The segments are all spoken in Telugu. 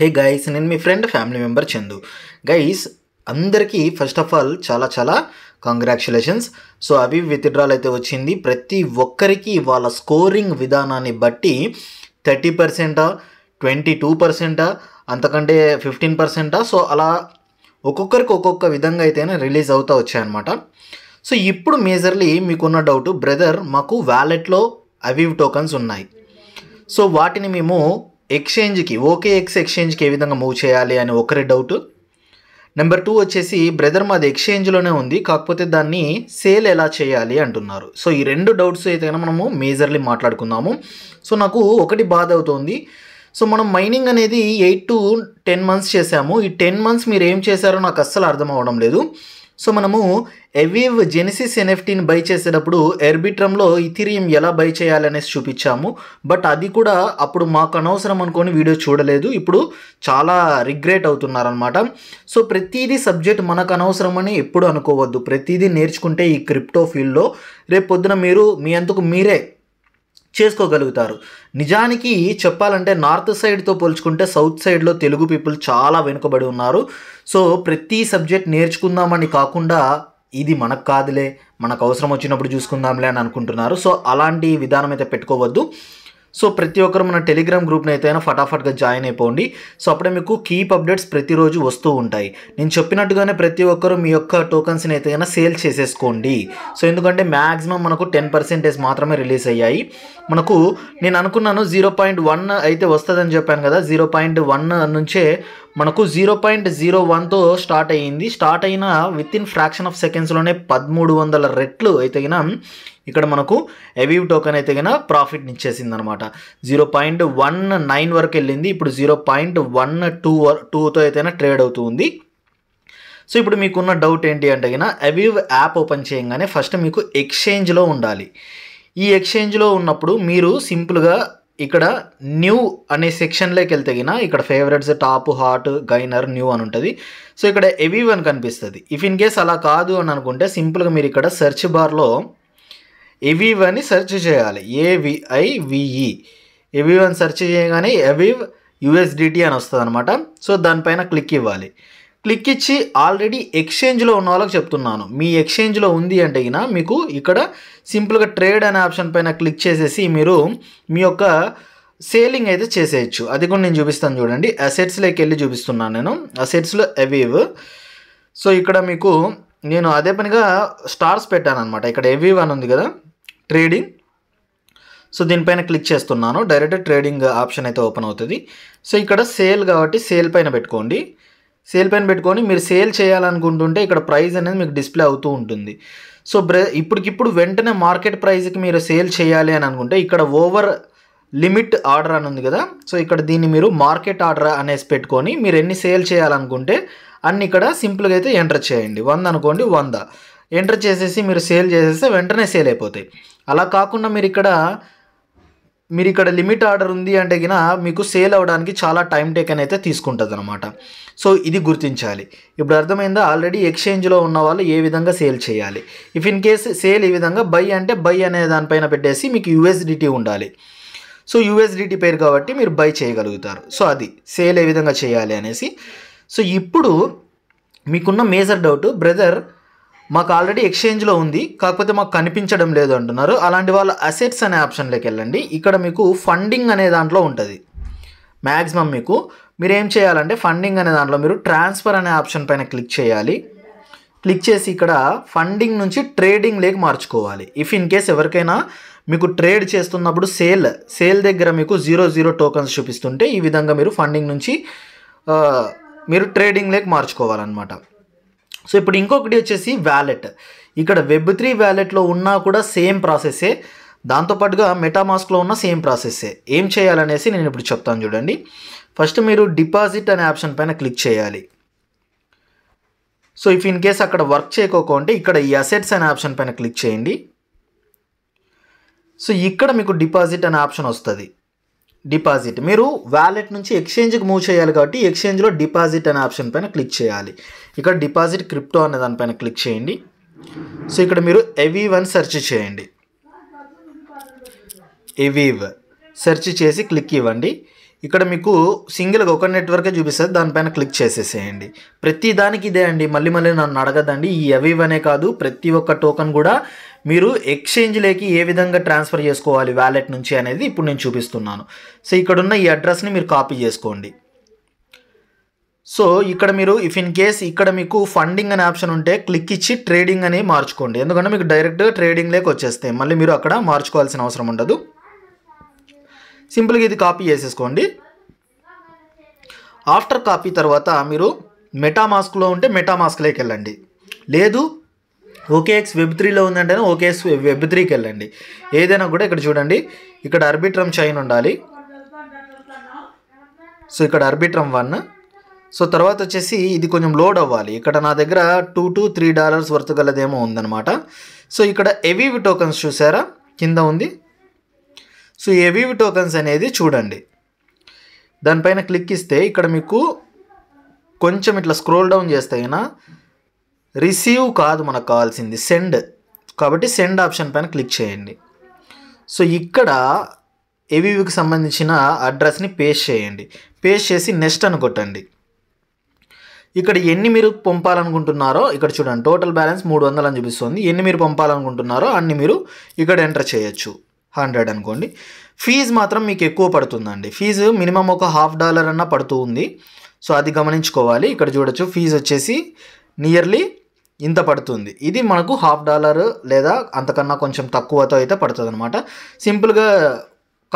హే గైస్ నేను మీ friend family member Chandu guys అందరికీ ఫస్ట్ ఆఫ్ ఆల్ చాలా చాలా కంగ్రాచులేషన్స్ సో అవి విత్డ్రాల్ అయితే వచ్చింది ప్రతి ఒక్కరికి వాళ్ళ స్కోరింగ్ విధానాన్ని బట్టి థర్టీ పర్సెంటా ట్వంటీ టూ పర్సెంటా అంతకంటే ఫిఫ్టీన్ పర్సెంటా సో అలా ఒక్కొక్కరికి ఒక్కొక్క విధంగా అయితేనే రిలీజ్ అవుతూ వచ్చాయన్నమాట సో ఇప్పుడు మేజర్లీ మీకున్న డౌట్ బ్రదర్ మాకు వ్యాలెట్లో అవి టోకన్స్ ఉన్నాయి సో వాటిని మేము ఎక్స్చేంజ్కి ఓకే ఎక్స్ ఎక్స్చేంజ్కి ఏ విధంగా మూవ్ చేయాలి అని ఒకరి డౌట్ నెంబర్ టూ వచ్చేసి బ్రదర్ మాది ఎక్స్చేంజ్లోనే ఉంది కాకపోతే దాన్ని సేల్ ఎలా చేయాలి అంటున్నారు సో ఈ రెండు డౌట్స్ అయితే మనము మేజర్లీ మాట్లాడుకుందాము సో నాకు ఒకటి బాధ అవుతుంది సో మనం మైనింగ్ అనేది ఎయిట్ టు టెన్ మంత్స్ చేశాము ఈ టెన్ మంత్స్ మీరు ఏం చేశారో నాకు అస్సలు అర్థం అవ్వడం లేదు సో మనము ఎవీవ్ జెనిసిస్ ఎన్ఎఫ్టీని బై చేసేటప్పుడు ఎర్బిట్రమ్లో ఇథిరియం ఎలా బై చేయాలనేసి చూపించాము బట్ అది కూడా అప్పుడు మాకు అనవసరం అనుకొని వీడియో చూడలేదు ఇప్పుడు చాలా రిగ్రెట్ అవుతున్నారనమాట సో ప్రతిదీ సబ్జెక్ట్ మనకు అనవసరం అని ఎప్పుడు అనుకోవద్దు ప్రతిదీ నేర్చుకుంటే ఈ క్రిప్టో ఫీల్డ్లో రేపు పొద్దున మీరు మీ అంతకు మీరే చేసుకోగలుగుతారు నిజానికి చెప్పాలంటే నార్త్ సైడ్తో పోల్చుకుంటే సౌత్ సైడ్లో తెలుగు పీపుల్ చాలా వెనుకబడి ఉన్నారు సో ప్రతి సబ్జెక్ట్ నేర్చుకుందామని కాకుండా ఇది మనకు కాదులే మనకు అవసరం వచ్చినప్పుడు చూసుకుందాంలే అని అనుకుంటున్నారు సో అలాంటి విధానం అయితే పెట్టుకోవద్దు సో ప్రతి ఒక్కరు మన టెలిగ్రామ్ గ్రూప్ని అయితే ఫటాఫట్గా జాయిన్ అయిపోండి సో అప్పుడే మీకు కీప్ అప్డేట్స్ ప్రతిరోజు వస్తూ ఉంటాయి నేను చెప్పినట్టుగానే ప్రతి ఒక్కరు మీ యొక్క టోకన్స్ని అయితే సేల్ చేసేసుకోండి సో ఎందుకంటే మ్యాక్సిమం మనకు టెన్ పర్సెంటేజ్ మాత్రమే రిలీజ్ అయ్యాయి మనకు నేను అనుకున్నాను జీరో పాయింట్ వన్ అయితే వస్తుందని చెప్పాను కదా జీరో పాయింట్ వన్ నుంచే మనకు జీరో పాయింట్ జీరో వన్తో స్టార్ట్ అయ్యింది స్టార్ట్ అయిన విత్ ఇన్ ఫ్రాక్షన్ ఆఫ్ సెకండ్స్లోనే పదమూడు వందల రెట్లు అయితే ఇక్కడ మనకు ఎవీవ్ టోకెన్ అయితే కనుక ప్రాఫిట్ని ఇచ్చేసింది అనమాట జీరో పాయింట్ వన్ నైన్ వరకు వెళ్ళింది ఇప్పుడు జీరో పాయింట్ వన్ టూ టూతో అయితే ట్రేడ్ అవుతుంది సో ఇప్పుడు మీకున్న డౌట్ ఏంటి అంటే కనుక ఎవీవ్ యాప్ ఓపెన్ చేయగానే ఫస్ట్ మీకు ఎక్స్చేంజ్లో ఉండాలి ఈ ఎక్స్చేంజ్లో ఉన్నప్పుడు మీరు సింపుల్గా ఇక్కడ న్యూ అనే సెక్షన్లోకి వెళ్తే గిన ఇక్కడ favourites top hot gainer new అని ఉంటుంది సో ఇక్కడ ఎవీ వన్ కనిపిస్తుంది ఇఫ్ ఇన్ కేస్ అలా కాదు అని అనుకుంటే సింపుల్గా మీరు ఇక్కడ సెర్చ్ బార్లో ఎవీ వన్ సెర్చ్ చేయాలి ఏవిఐవిఈ ఎవీ వన్ సెర్చ్ చేయగానే ఎవీవ్ యూఎస్డిటీ అని వస్తుంది అనమాట సో దానిపైన క్లిక్ ఇవ్వాలి క్లిక్ ఇచ్చి ఆల్రెడీ ఎక్స్చేంజ్లో ఉన్న వాళ్ళకి చెప్తున్నాను మీ ఎక్స్చేంజ్లో ఉంది అంటే గిన మీకు ఇక్కడ సింపుల్గా ట్రేడ్ అనే ఆప్షన్ పైన క్లిక్ చేసేసి మీరు మీ యొక్క సేలింగ్ అయితే చేసేయచ్చు అది కూడా నేను చూపిస్తాను చూడండి అసెట్స్లోకి వెళ్ళి చూపిస్తున్నాను నేను అసెట్స్లో ఎవివ్ సో ఇక్కడ మీకు నేను అదే పనిగా స్టార్స్ పెట్టాను అనమాట ఇక్కడ ఎవివ్ అని ఉంది కదా ట్రేడింగ్ సో దీనిపైన క్లిక్ చేస్తున్నాను డైరెక్ట్ ట్రేడింగ్ ఆప్షన్ అయితే ఓపెన్ అవుతుంది సో ఇక్కడ సేల్ కాబట్టి సేల్ పైన పెట్టుకోండి సేల్ పైన పెట్టుకొని మీరు సేల్ చేయాలనుకుంటుంటే ఇక్కడ ప్రైస్ అనేది మీకు డిస్ప్లే అవుతూ ఉంటుంది సో బ్రె ఇప్పటికిప్పుడు వెంటనే మార్కెట్ ప్రైస్కి మీరు సేల్ చేయాలి అని అనుకుంటే ఇక్కడ ఓవర్ లిమిట్ ఆర్డర్ అని ఉంది కదా సో ఇక్కడ దీన్ని మీరు మార్కెట్ ఆర్డర్ అనేసి పెట్టుకొని మీరు ఎన్ని సేల్ చేయాలనుకుంటే అన్ని ఇక్కడ సింపుల్గా అయితే ఎంటర్ చేయండి వంద అనుకోండి వంద ఎంటర్ చేసేసి మీరు సేల్ చేసేస్తే వెంటనే సేల్ అయిపోతాయి అలా కాకుండా మీరు ఇక్కడ మీరు ఇక్కడ లిమిట్ ఆర్డర్ ఉంది అంటే గిన మీకు సేల్ అవ్వడానికి చాలా టైం టేకన్ అయితే తీసుకుంటుంది అనమాట సో ఇది గుర్తించాలి ఇప్పుడు అర్థమైందా ఆల్రెడీ ఎక్స్చేంజ్లో ఉన్న వాళ్ళు ఏ విధంగా సేల్ చేయాలి ఇఫ్ ఇన్ కేస్ సేల్ ఈ విధంగా బై అంటే బై అనే దానిపైన పెట్టేసి మీకు యూఎస్డిటీ ఉండాలి సో యూఎస్డిటీ పేరు కాబట్టి మీరు బై చేయగలుగుతారు సో అది సేల్ ఏ విధంగా చేయాలి అనేసి సో ఇప్పుడు మీకున్న మేజర్ డౌట్ బ్రదర్ మాకు ఆల్రెడీ ఎక్స్చేంజ్లో ఉంది కాకపోతే మాకు కనిపించడం లేదు అంటున్నారు అలాంటి వాళ్ళ అసెట్స్ అనే ఆప్షన్లోకి వెళ్ళండి ఇక్కడ మీకు ఫండింగ్ అనే దాంట్లో ఉంటుంది మ్యాక్సిమం మీకు మీరు ఏం చేయాలంటే ఫండింగ్ అనే దాంట్లో మీరు ట్రాన్స్ఫర్ అనే ఆప్షన్ పైన క్లిక్ చేయాలి క్లిక్ చేసి ఇక్కడ ఫండింగ్ నుంచి ట్రేడింగ్ లేక మార్చుకోవాలి ఇఫ్ ఇన్ కేస్ ఎవరికైనా మీకు ట్రేడ్ చేస్తున్నప్పుడు సేల్ సేల్ దగ్గర మీకు జీరో జీరో టోకన్స్ చూపిస్తుంటే ఈ విధంగా మీరు ఫండింగ్ నుంచి మీరు ట్రేడింగ్ లేక మార్చుకోవాలన్నమాట సో ఇప్పుడు ఇంకొకటి వచ్చేసి వ్యాలెట్ ఇక్కడ వెబ్ త్రీ వ్యాలెట్లో ఉన్నా కూడా సేమ్ ప్రాసెసే దాంతోపాటుగా మెటామాస్క్లో ఉన్న సేమ్ ప్రాసెస్సే ఏం చేయాలనేసి నేను ఇప్పుడు చెప్తాను చూడండి ఫస్ట్ మీరు డిపాజిట్ అనే ఆప్షన్ పైన క్లిక్ చేయాలి సో ఇఫ్ ఇన్ కేస్ అక్కడ వర్క్ చేయకోకుంటే ఇక్కడ ఈ అసెట్స్ అనే ఆప్షన్ పైన క్లిక్ చేయండి సో ఇక్కడ మీకు డిపాజిట్ అనే ఆప్షన్ వస్తుంది డిపాజిట్ మీరు వ్యాలెట్ నుంచి ఎక్స్చేంజ్కి మూవ్ చేయాలి కాబట్టి ఎక్స్చేంజ్లో డిపాజిట్ అనే ఆప్షన్ పైన క్లిక్ చేయాలి ఇక్కడ డిపాజిట్ క్రిప్టో అనే దానిపైన క్లిక్ చేయండి సో ఇక్కడ మీరు ఎవీవ్ అని సెర్చ్ చేయండి ఎవీవ్ సెర్చ్ చేసి క్లిక్ ఇవ్వండి ఇక్కడ మీకు సింగిల్గా ఒక నెట్వర్కే చూపిస్తుంది దానిపైన క్లిక్ చేసేసేయండి ప్రతి దానికి ఇదే అండి మళ్ళీ మళ్ళీ నన్ను అడగదండి ఈ ఎవీవ్ అనే కాదు ప్రతి ఒక్క టోకన్ కూడా మీరు ఎక్స్చేంజ్లోకి ఏ విధంగా ట్రాన్స్ఫర్ చేసుకోవాలి వ్యాలెట్ నుంచి అనేది ఇప్పుడు నేను చూపిస్తున్నాను సో ఇక్కడున్న ఈ అడ్రస్ని మీరు కాపీ చేసుకోండి సో ఇక్కడ మీరు ఇఫ్ ఇన్ కేస్ ఇక్కడ మీకు ఫండింగ్ అనే ఆప్షన్ ఉంటే క్లిక్ ఇచ్చి ట్రేడింగ్ అని మార్చుకోండి ఎందుకంటే మీకు డైరెక్ట్గా ట్రేడింగ్లోకి వచ్చేస్తాయి మళ్ళీ మీరు అక్కడ మార్చుకోవాల్సిన అవసరం ఉండదు సింపుల్గా ఇది కాపీ చేసేసుకోండి ఆఫ్టర్ కాపీ తర్వాత మీరు మెటామాస్క్లో ఉంటే మెటామాస్క్లోకి వెళ్ళండి లేదు ఓకేఎక్స్ వెబ్ త్రీలో ఉందంటేనే ఓకేఎక్స్ వెబ్ త్రీకి వెళ్ళండి ఏదైనా కూడా ఇక్కడ చూడండి ఇక్కడ అర్బిట్రమ్ చైన్ ఉండాలి సో ఇక్కడ అర్బిట్రమ్ వన్ సో తర్వాత వచ్చేసి ఇది కొంచెం లోడ్ అవ్వాలి ఇక్కడ నా దగ్గర two to three dollars worth గలదేమో ఉందన్నమాట సో ఇక్కడ ఎవీవి టోకన్స్ చూసారా కింద ఉంది సో ఎవీవి టోకన్స్ అనేది చూడండి దానిపైన క్లిక్ ఇస్తే ఇక్కడ మీకు కొంచెం ఇట్లా స్క్రోల్ డౌన్ చేస్తే అయినా రిసీవ్ కాదు మనకు కావాల్సింది సెండ్ కాబట్టి సెండ్ ఆప్షన్ పైన క్లిక్ చేయండి సో ఇక్కడ ఏవీవికి సంబంధించిన అడ్రస్ని పేస్ట్ చేయండి పేస్ట్ చేసి నెక్స్ట్ అని కొట్టండి ఇక్కడ ఎన్ని మీరు పంపాలనుకుంటున్నారో ఇక్కడ చూడండి టోటల్ బ్యాలెన్స్ మూడు వందలు అని చూపిస్తుంది ఎన్ని మీరు పంపాలనుకుంటున్నారో అన్ని మీరు ఇక్కడ ఎంటర్ చేయొచ్చు హండ్రెడ్ అనుకోండి ఫీజ్ మాత్రం మీకు ఎక్కువ పడుతుందండి ఫీజు మినిమం ఒక హాఫ్ డాలర్ అన్న పడుతూ ఉంది సో అది గమనించుకోవాలి ఇక్కడ చూడొచ్చు ఫీజు వచ్చేసి నియర్లీ ఇంత పడుతుంది ఇది మనకు హాఫ్ డాలర్ లేదా అంతకన్నా కొంచెం తక్కువతో అయితే పడుతుంది అనమాట సింపుల్గా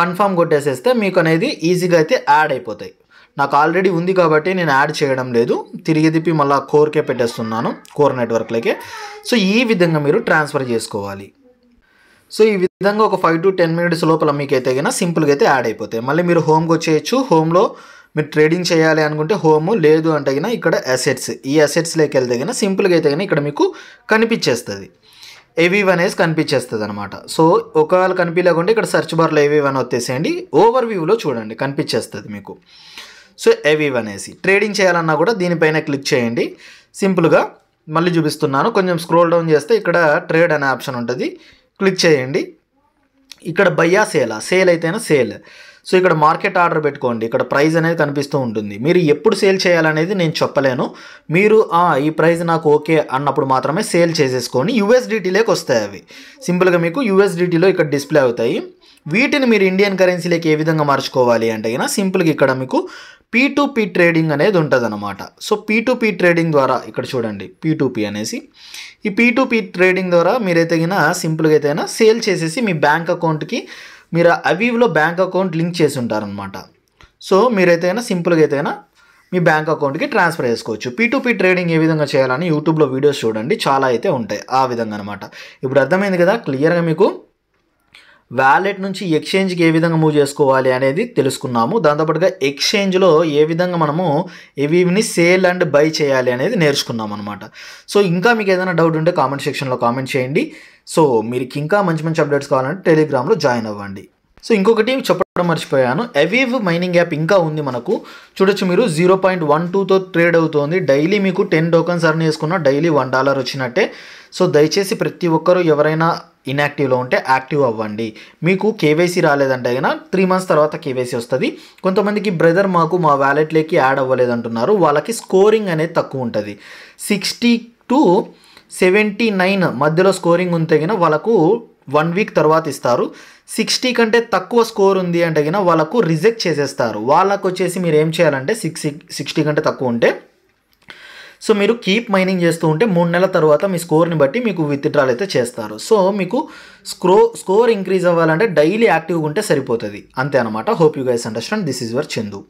కన్ఫామ్ కొట్టేసేస్తే మీకు అనేది ఈజీగా అయితే యాడ్ అయిపోతాయి నాకు ఆల్రెడీ ఉంది కాబట్టి నేను యాడ్ చేయడం లేదు తిరిగి తిప్పి మళ్ళీ కోర్కే పెట్టేస్తున్నాను కోర్ నెట్వర్క్లకే సో ఈ విధంగా మీరు ట్రాన్స్ఫర్ చేసుకోవాలి సో ఈ విధంగా ఒక ఫైవ్ టు టెన్ మినిట్స్ లోపల మీకు అయితే సింపుల్గా అయితే యాడ్ అయిపోతాయి మళ్ళీ మీరు హోమ్కి వచ్చేయచ్చు హోమ్లో మీరు ట్రేడింగ్ చేయాలి అనుకుంటే హోము లేదు అంటే కన్నా ఇక్కడ అసెట్స్ ఈ అసెట్స్లోకి వెళ్తే గిన సింపుల్గా అయితే గిన ఇక్కడ మీకు కనిపించేస్తుంది ఏవి వన్ అనేసి కనిపించేస్తుంది అనమాట సో ఒకవేళ కనిపించకుండా ఇక్కడ సర్చ్ బార్లో ఏవి వన్ వచ్చేసేయండి ఓవర్ వ్యూలో చూడండి కనిపించేస్తుంది మీకు సో ఏవి వన్ అనేసి ట్రేడింగ్ చేయాలన్నా కూడా దీనిపైన క్లిక్ చేయండి సింపుల్గా మళ్ళీ చూపిస్తున్నాను కొంచెం స్క్రోల్ డౌన్ చేస్తే ఇక్కడ ట్రేడ్ అనే ఆప్షన్ ఉంటుంది క్లిక్ చేయండి ఇక్కడ బయ్యా సేలా సేల్ అయితేనే సేల్ సో ఇక్కడ మార్కెట్ ఆర్డర్ పెట్టుకోండి ఇక్కడ ప్రైస్ అనేది కనిపిస్తూ ఉంటుంది మీరు ఎప్పుడు సేల్ చేయాలనేది నేను చెప్పలేను మీరు ఈ ప్రైస్ నాకు ఓకే అన్నప్పుడు మాత్రమే సేల్ చేసేసుకొని యుఎస్డిటీలోకి వస్తాయి అవి సింపుల్గా మీకు యుఎస్డిటీలో ఇక్కడ డిస్ప్లే అవుతాయి వీటిని మీరు ఇండియన్ కరెన్సీలోకి ఏ విధంగా మార్చుకోవాలి అంటే కనుక సింపుల్గా ఇక్కడ మీకు పీ ట్రేడింగ్ అనేది ఉంటుంది అనమాట సో పీ ట్రేడింగ్ ద్వారా ఇక్కడ చూడండి పీ అనేసి ఈ పీ ట్రేడింగ్ ద్వారా మీరైతే సింపుల్గా అయితే సేల్ చేసేసి మీ బ్యాంక్ అకౌంట్కి మీరు అవీవ్లో బ్యాంక్ అకౌంట్ లింక్ చేసి ఉంటారనమాట సో మీరైతే అయినా సింపుల్గా అయితేనా మీ బ్యాంక్ అకౌంట్కి ట్రాన్స్ఫర్ చేసుకోవచ్చు పీటూపీ ట్రేడింగ్ ఏ విధంగా చేయాలని యూట్యూబ్లో వీడియోస్ చూడండి చాలా అయితే ఉంటాయి ఆ విధంగా అనమాట ఇప్పుడు అర్థమైంది కదా క్లియర్గా మీకు వ్యాలెట్ నుంచి ఎక్స్చేంజ్కి ఏ విధంగా మూవ్ చేసుకోవాలి అనేది తెలుసుకున్నాము దాంతోపాటుగా ఎక్స్చేంజ్లో ఏ విధంగా మనము ఇవిని సేల్ అండ్ బై చేయాలి అనేది నేర్చుకున్నాం అనమాట సో ఇంకా మీకు ఏదైనా డౌట్ ఉంటే కామెంట్ సెక్షన్లో కామెంట్ చేయండి సో మీరు ఇంకా మంచి మంచి అప్డేట్స్ కావాలంటే టెలిగ్రామ్లో జాయిన్ అవ్వండి సో ఇంకొకటి చెప్పడం మర్చిపోయాను ఎవీవ్ మైనింగ్ యాప్ ఇంకా ఉంది మనకు చూడొచ్చు మీరు జీరో పాయింట్ వన్ టూతో ట్రేడ్ అవుతుంది డైలీ మీకు టెన్ టోకన్స్ అర్న్ చేసుకున్న డైలీ వన్ డాలర్ వచ్చినట్టే సో దయచేసి ప్రతి ఒక్కరూ ఎవరైనా ఇన్యాక్టివ్లో ఉంటే యాక్టివ్ అవ్వండి మీకు కేవైసీ రాలేదంటే అయినా త్రీ మంత్స్ తర్వాత కేవైసీ వస్తుంది కొంతమందికి బ్రదర్ మాకు మా వ్యాలెట్లోకి యాడ్ అవ్వలేదంటున్నారు వాళ్ళకి స్కోరింగ్ అనేది తక్కువ ఉంటుంది సిక్స్టీ టు సెవెంటీ నైన్ మధ్యలో స్కోరింగ్ ఉంటే కనుక వాళ్ళకు వన్ వీక్ తర్వాత ఇస్తారు సిక్స్టీ కంటే తక్కువ స్కోర్ ఉంది అంటే కనుక వాళ్ళకు రిజెక్ట్ చేసేస్తారు వాళ్ళకు వచ్చేసి మీరు ఏం చేయాలంటే సిక్స్ సిక్స్టీ కంటే తక్కువ ఉంటే సో మీరు కీప్ మైనింగ్ చేస్తూ ఉంటే మూడు నెలల తర్వాత మీ స్కోర్ని బట్టి మీకు విత్డ్రాల్ అయితే చేస్తారు సో మీకు స్క్రో స్కోర్ ఇంక్రీజ్ అవ్వాలంటే డైలీ యాక్టివ్గా ఉంటే సరిపోతుంది అంతే అనమాట hope you guys understand this is your Chandu